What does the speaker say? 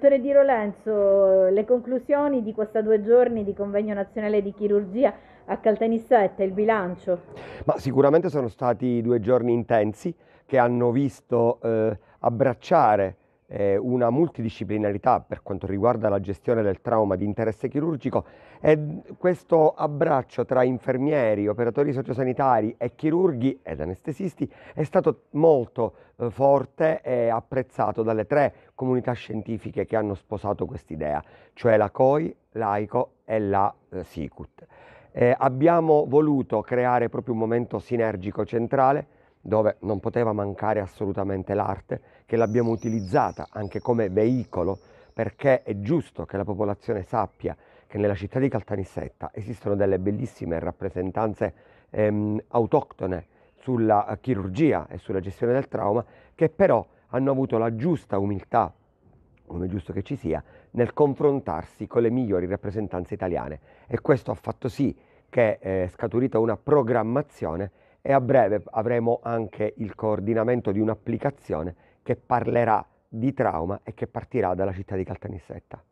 Dottore Di Rolenzo, le conclusioni di questi due giorni di convegno nazionale di chirurgia a Caltanissetta, il bilancio? Ma sicuramente sono stati due giorni intensi che hanno visto eh, abbracciare una multidisciplinarità per quanto riguarda la gestione del trauma di interesse chirurgico e questo abbraccio tra infermieri, operatori sociosanitari e chirurghi ed anestesisti è stato molto eh, forte e apprezzato dalle tre comunità scientifiche che hanno sposato quest'idea, cioè la COI, l'AICO e la eh, SICUT. Eh, abbiamo voluto creare proprio un momento sinergico centrale dove non poteva mancare assolutamente l'arte, che l'abbiamo utilizzata anche come veicolo, perché è giusto che la popolazione sappia che nella città di Caltanissetta esistono delle bellissime rappresentanze ehm, autoctone sulla chirurgia e sulla gestione del trauma, che però hanno avuto la giusta umiltà, come è giusto che ci sia, nel confrontarsi con le migliori rappresentanze italiane. E questo ha fatto sì che eh, è scaturita una programmazione e a breve avremo anche il coordinamento di un'applicazione che parlerà di trauma e che partirà dalla città di Caltanissetta.